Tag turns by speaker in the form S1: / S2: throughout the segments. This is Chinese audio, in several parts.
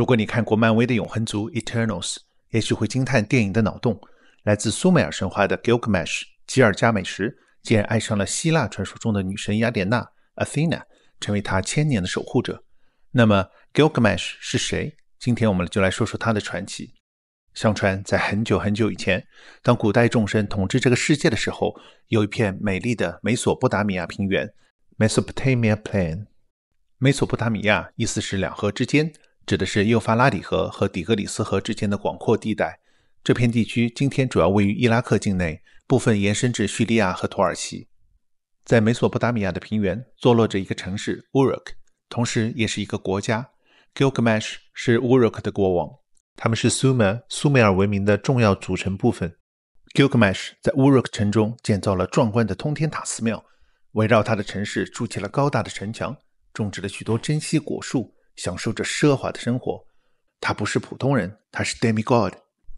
S1: 如果你看过漫威的《永恒族》（Eternals），也许会惊叹电影的脑洞。来自苏美尔神话的 Gilgamesh 吉尔伽美什，竟然爱上了希腊传说中的女神雅典娜 （Athena），成为她千年的守护者。那么，Gilgamesh 是谁？今天我们就来说说他的传奇。相传在很久很久以前，当古代众神统治这个世界的时候，有一片美丽的美索不达米亚平原 （Mesopotamia Plain）。美索不达米亚意思是两河之间。指的是幼发拉底河和底格里斯河之间的广阔地带。这片地区今天主要位于伊拉克境内，部分延伸至叙利亚和土耳其。在美索不达米亚的平原坐落着一个城市乌 u 克，同时也是一个国家。Gilgamesh 是乌 u 克的国王，他们是苏美苏美尔文明的重要组成部分。Gilgamesh 在乌 u 克城中建造了壮观的通天塔寺庙，围绕他的城市筑起了高大的城墙，种植了许多珍稀果树。享受着奢华的生活，他不是普通人，他是 Demigod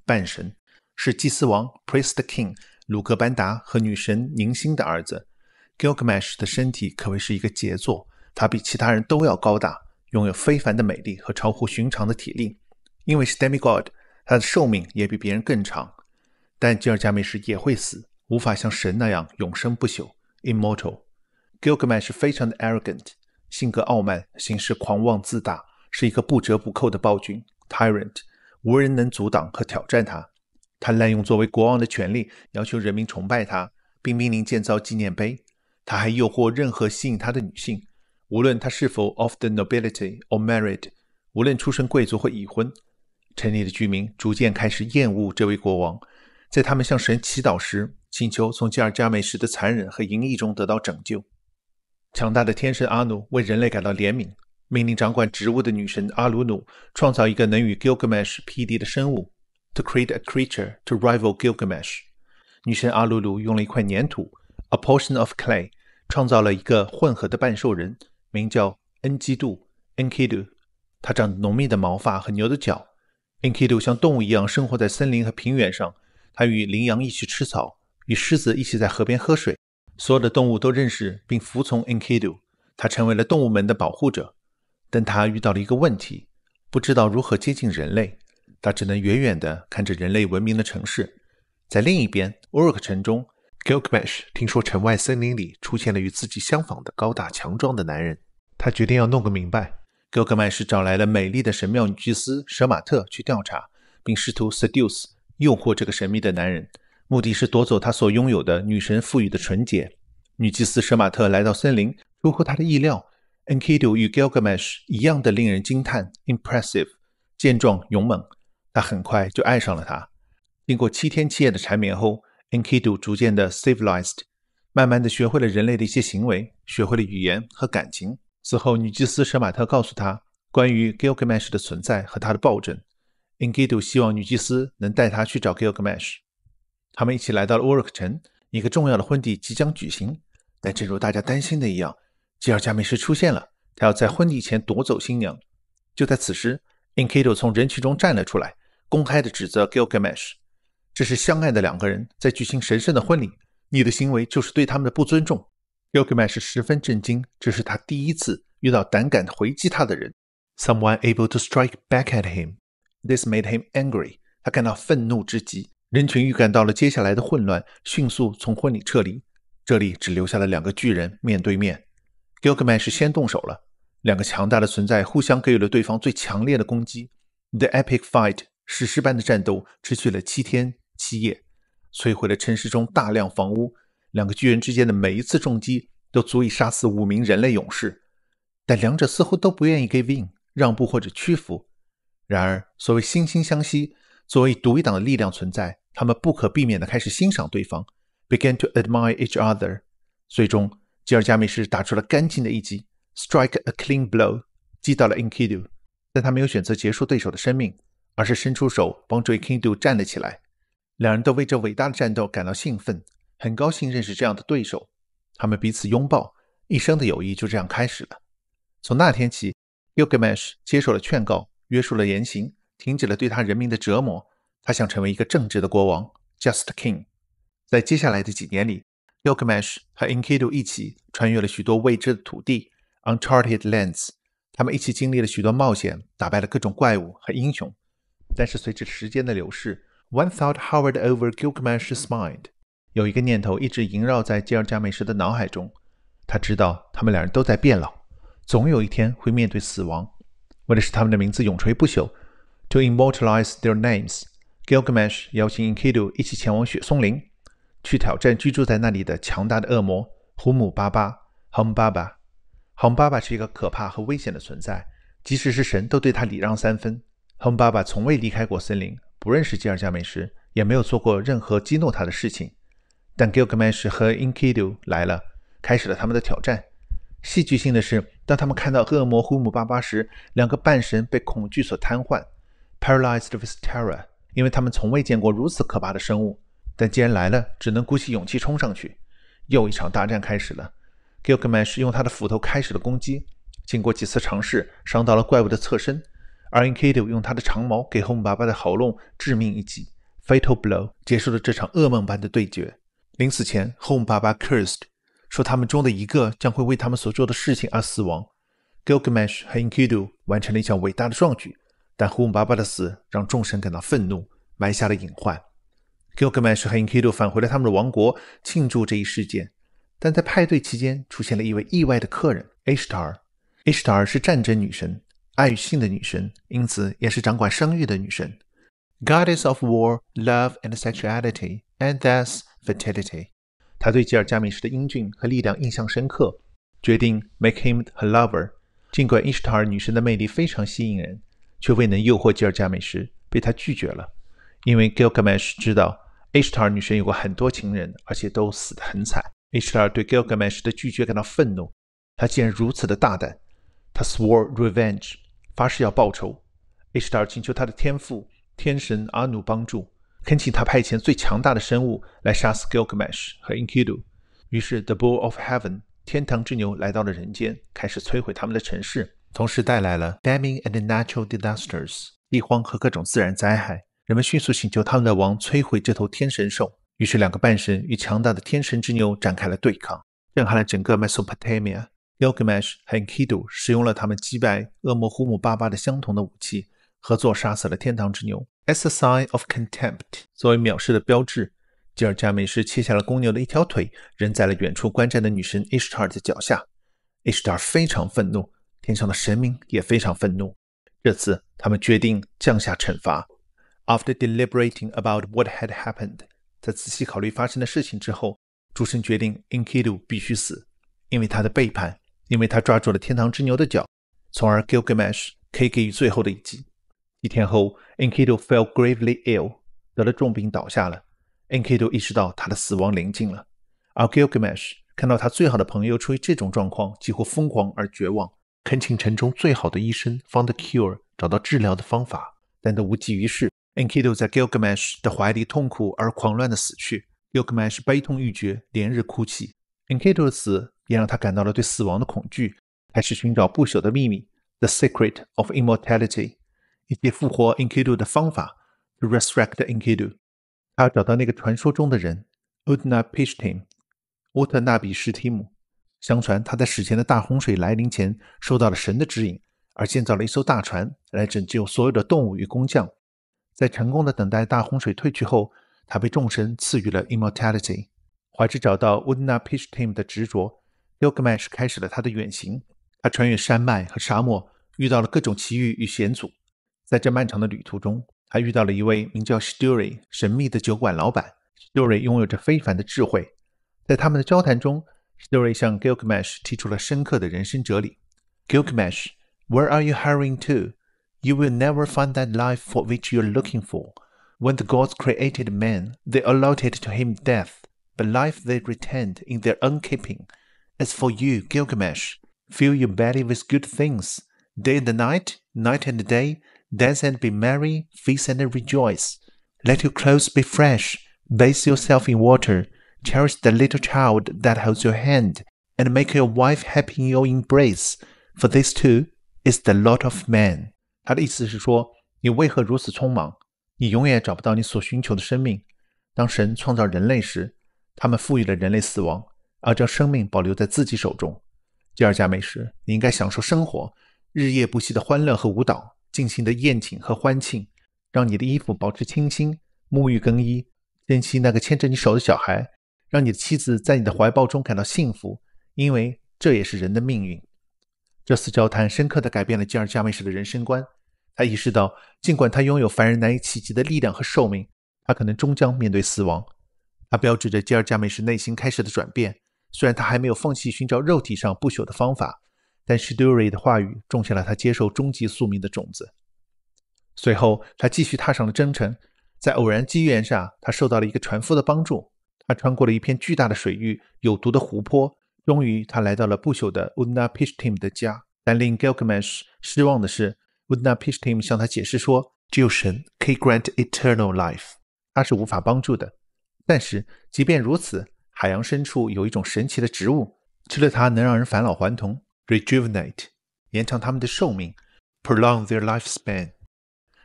S1: 半神，是祭司王 Priest King 鲁格班达和女神宁馨的儿子。Gilgamesh 的身体可谓是一个杰作，他比其他人都要高大，拥有非凡的美丽和超乎寻常的体力。因为是 Demigod，他的寿命也比别人更长。但吉尔伽美什也会死，无法像神那样永生不朽 （Immortal）。Gilgamesh 非常的 arrogant。性格傲慢，行事狂妄自大，是一个不折不扣的暴君 （tyrant），无人能阻挡和挑战他。他滥用作为国王的权力，要求人民崇拜他，并命令建造纪念碑。他还诱惑任何吸引他的女性，无论他是否 of the nobility or married，无论出身贵族或已婚。城里的居民逐渐开始厌恶这位国王，在他们向神祈祷时，请求从基尔加美什的残忍和淫逸中得到拯救。强大的天神阿努为人类感到怜悯，命令掌管植物的女神阿鲁努创造一个能与 Gilgamesh 匹敌的生物。To create a creature to rival Gilgamesh。女神阿鲁努用了一块粘土，a portion of clay，创造了一个混合的半兽人，名叫恩基杜 （Enkidu）。它长着浓密的毛发和牛的角。Enkidu 像动物一样生活在森林和平原上，它与羚羊一起吃草，与狮子一起在河边喝水。所有的动物都认识并服从 Enkidu，他成为了动物们的保护者。但他遇到了一个问题，不知道如何接近人类，他只能远远地看着人类文明的城市。在另一边，r 鲁克城中，g g i l a m e s h 听说城外森林里出现了与自己相仿的高大强壮的男人，他决定要弄个明白。Gilgamesh 找来了美丽的神庙女祭司舍马特去调查，并试图 seduce 诱惑这个神秘的男人。目的是夺走他所拥有的女神赋予的纯洁。女祭司舍马特来到森林，出乎他的意料，e n k i d u 与 Gilgamesh 一样的令人惊叹 （impressive），健壮勇猛。他很快就爱上了他。经过七天七夜的缠绵后，e n k i d u 逐渐的 civilized，慢慢的学会了人类的一些行为，学会了语言和感情。此后，女祭司舍马特告诉他关于 Gilgamesh 的存在和他的暴政。Enkidu 希望女祭司能带他去找 Gilgamesh。他们一起来到了乌尔克城，一个重要的婚礼即将举行。但正如大家担心的一样，吉尔加美什出现了，他要在婚礼前夺走新娘。就在此时，e n k i d u 从人群中站了出来，公开的指责 Gilgamesh：“ 这是相爱的两个人在举行神圣的婚礼，你的行为就是对他们的不尊重。” g g i l a m e s h 十分震惊，这是他第一次遇到胆敢回击他的人。Someone able to strike back at him, this made him angry. 他感到愤怒至极。人群预感到了接下来的混乱，迅速从婚礼撤离。这里只留下了两个巨人面对面。Gilgamesh 先动手了，两个强大的存在互相给予了对方最强烈的攻击。The epic fight，史诗般的战斗持续了七天七夜，摧毁了城市中大量房屋。两个巨人之间的每一次重击都足以杀死五名人类勇士，但两者似乎都不愿意 give in，让步或者屈服。然而，所谓惺惺相惜。作为独一党的力量存在，他们不可避免地开始欣赏对方，begin to admire each other。最终，吉尔伽美什打出了干净的一击，strike a clean blow，击倒了 Enkidu。但他没有选择结束对手的生命，而是伸出手帮助 Enkidu 站了起来。两人都为这伟大的战斗感到兴奋，很高兴认识这样的对手。他们彼此拥抱，一生的友谊就这样开始了。从那天起，g a m e s h 接受了劝告，约束了言行。停止了对他人民的折磨。他想成为一个正直的国王，Just King。在接下来的几年里，Gilgamesh 和 Enkidu 一起穿越了许多未知的土地，Uncharted Lands。他们一起经历了许多冒险，打败了各种怪物和英雄。但是，随着时间的流逝，One thought hovered over Gilgamesh's mind。有一个念头一直萦绕在吉尔伽美什的脑海中。他知道他们两人都在变老，总有一天会面对死亡。为了使他们的名字永垂不朽。To immortalize their names, Gilgamesh 邀请 Enkidu 一起前往雪松林，去挑战居住在那里的强大的恶魔胡姆巴巴。h m b b a a Humbaba 是一个可怕和危险的存在，即使是神都对他礼让三分。Humbaba 从未离开过森林，不认识吉尔加美什，也没有做过任何激怒他的事情。但 Gilgamesh 和 Enkidu 来了，开始了他们的挑战。戏剧性的是，当他们看到恶魔胡姆巴巴时，两个半神被恐惧所瘫痪。Paralyzed with terror，因为他们从未见过如此可怕的生物。但既然来了，只能鼓起勇气冲上去。又一场大战开始了。Gilgamesh 用他的斧头开始了攻击。经过几次尝试，伤到了怪物的侧身。而 Enkidu 用他的长矛给 h o m b a b a 的喉咙致命一击，fatal blow，结束了这场噩梦般的对决。临死前 h o m b a b a cursed，说他们中的一个将会为他们所做的事情而死亡。Gilgamesh 和 Enkidu 完成了一项伟大的壮举。但胡姆巴巴的死让众神感到愤怒，埋下了隐患。Gilgamesh 和 n k 恩 d 多返回了他们的王国，庆祝这一事件。但在派对期间，出现了一位意外的客人—— a 什 Ishtar 是战争女神、爱与性的女神，因此也是掌管生育的女神 （Gods of War, Love and Sexuality and thus Fertility）。她对吉尔加美什的英俊和力量印象深刻，决定 make him her lover。尽管伊什塔尔女神的魅力非常吸引人。却未能诱惑吉尔伽美什，被他拒绝了，因为 Gilgamesh 知道 Astar 女神有过很多情人，而且都死得很惨。Astar 对 Gilgamesh 的拒绝感到愤怒，他竟然如此的大胆，他 swore revenge，发誓要报仇。Astar 请求他的天父天神阿努帮助，恳请他派遣最强大的生物来杀死 Gilgamesh 和 Enkidu。于是 The Bull of Heaven，天堂之牛来到了人间，开始摧毁他们的城市。同时带来了 famine and natural disasters，饥荒和各种自然灾害。人们迅速请求他们的王摧毁这头天神兽。于是，两个半神与强大的天神之牛展开了对抗，震撼了整个 Mesopotamia。Yogmash a 和 Enkidu 使用了他们击败恶魔胡姆巴巴的相同的武器，合作杀死了天堂之牛。As a sign of contempt，作为藐视的标志，吉尔伽美什切下了公牛的一条腿，扔在了远处观战的女神 Ishtar 的脚下。Ishtar 非常愤怒。天上的神明也非常愤怒。这次，他们决定降下惩罚。After deliberating about what had happened，在仔细考虑发生的事情之后，诸神决定 Enkidu 必须死，因为他的背叛，因为他抓住了天堂之牛的脚，从而 Gilgamesh 可以给予最后的一击。一天后，Enkidu fell gravely ill，得了重病倒下了。Enkidu 意识到他的死亡临近了，而 Gilgamesh 看到他最好的朋友处于这种状况，几乎疯狂而绝望。恳请城中最好的医生 find a cure 找到治疗的方法，但都无济于事。e n k i d u 在 Gilgamesh 的怀里痛苦而狂乱的死去，Gilgamesh 悲痛欲绝，连日哭泣。e n k i d u 的死也让他感到了对死亡的恐惧，开始寻找不朽的秘密 the secret of immortality，以及复活 e n k i d u 的方法 resurrect e n k i d u 他要找到那个传说中的人 Utnapishtim，乌特纳比什提姆。相传，他在史前的大洪水来临前受到了神的指引，而建造了一艘大船来拯救所有的动物与工匠。在成功的等待大洪水退去后，他被众神赐予了 immortality。怀着找到 w o o d n a Pitchteam 的执着，Yogmash 开始了他的远行。他穿越山脉和沙漠，遇到了各种奇遇与险阻。在这漫长的旅途中，他遇到了一位名叫 s t o r y 神秘的酒馆老板。s t o r y 拥有着非凡的智慧，在他们的交谈中。Story 向 Gilgamesh 提出了深刻的人生哲理。Gilgamesh, where are you hurrying to? You will never find that life for which you're looking for. When the gods created man, they allotted to him death, but life they retained in their own keeping. As for you, Gilgamesh, fill your belly with good things. Day and night, night and day, dance and be merry, feast and rejoice. Let your clothes be fresh, bathe yourself in water, cherish the little child that holds your hand and make your wife happy in your embrace, for this too is the lot of man. 他的意思是说，你为何如此匆忙？你永远也找不到你所寻求的生命。当神创造人类时，他们赋予了人类死亡，而将生命保留在自己手中。第二家美食，你应该享受生活，日夜不息的欢乐和舞蹈，尽情的宴请和欢庆，让你的衣服保持清新，沐浴更衣，珍惜那个牵着你手的小孩。让你的妻子在你的怀抱中感到幸福，因为这也是人的命运。这次交谈深刻地改变了基尔加美什的人生观。他意识到，尽管他拥有凡人难以企及的力量和寿命，他可能终将面对死亡。它标志着基尔加美什内心开始的转变。虽然他还没有放弃寻找肉体上不朽的方法，但 Shduri 的话语种下了他接受终极宿命的种子。随后，他继续踏上了征程。在偶然机缘下，他受到了一个船夫的帮助。他穿过了一片巨大的水域，有毒的湖泊。终于，他来到了不朽的 Utnapishtim 的家。但令 Gilgamesh 失望的是，Utnapishtim 向他解释说，只有神可以 grant eternal life，他是无法帮助的。但是，即便如此，海洋深处有一种神奇的植物，吃了它能让人返老还童，rejuvenate，延长他们的寿命，prolong their lifespan。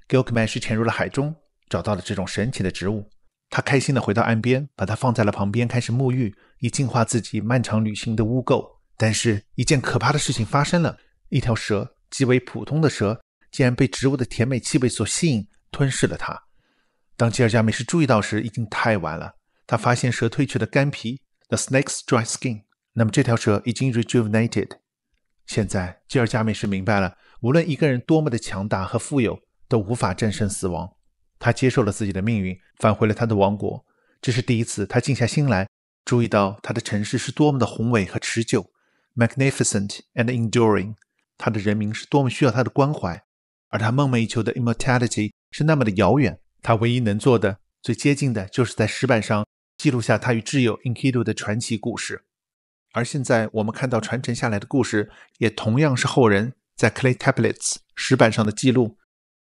S1: Gilgamesh 潜入了海中，找到了这种神奇的植物。他开心地回到岸边，把它放在了旁边，开始沐浴，以净化自己漫长旅行的污垢。但是，一件可怕的事情发生了：一条蛇，极为普通的蛇，竟然被植物的甜美气味所吸引，吞噬了它。当吉尔加美什注意到时，已经太晚了。他发现蛇褪去的干皮 （the snake's dry skin），那么这条蛇已经 rejuvenated。现在，吉尔加美什明白了，无论一个人多么的强大和富有，都无法战胜死亡。他接受了自己的命运，返回了他的王国。这是第一次，他静下心来，注意到他的城市是多么的宏伟和持久，magnificent and enduring。他的人民是多么需要他的关怀，而他梦寐以求的 immortality 是那么的遥远。他唯一能做的、最接近的，就是在石板上记录下他与挚友 Inkido 的传奇故事。而现在，我们看到传承下来的故事，也同样是后人在 clay tablets 石板上的记录。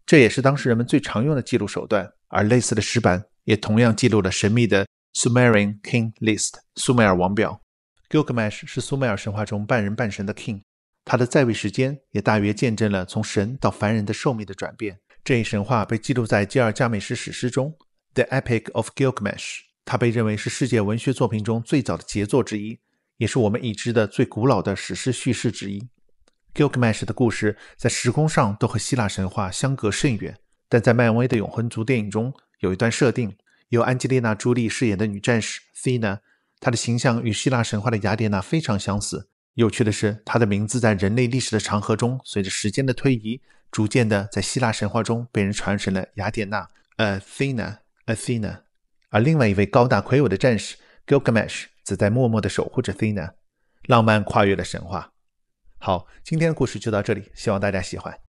S1: 这也是当时人们最常用的记录手段，而类似的石板也同样记录了神秘的 Sumerian King List（ 苏美尔王表）。Gilgamesh 是苏美尔神话中半人半神的 king，他的在位时间也大约见证了从神到凡人的寿命的转变。这一神话被记录在《吉尔伽美什史诗》中，《The Epic of Gilgamesh》。它被认为是世界文学作品中最早的杰作之一，也是我们已知的最古老的史诗叙事之一。Gilgamesh 的故事在时空上都和希腊神话相隔甚远，但在漫威的《永恒族》电影中，有一段设定由安吉丽娜·朱莉饰演的女战士 Athena，她的形象与希腊神话的雅典娜非常相似。有趣的是，她的名字在人类历史的长河中，随着时间的推移，逐渐的在希腊神话中被人传成了雅典娜 （Athena）。Athena。而另外一位高大魁梧的战士 Gilgamesh 则在默默地守护着 Athena。浪漫跨越了神话。好，今天的故事就到这里，希望大家喜欢。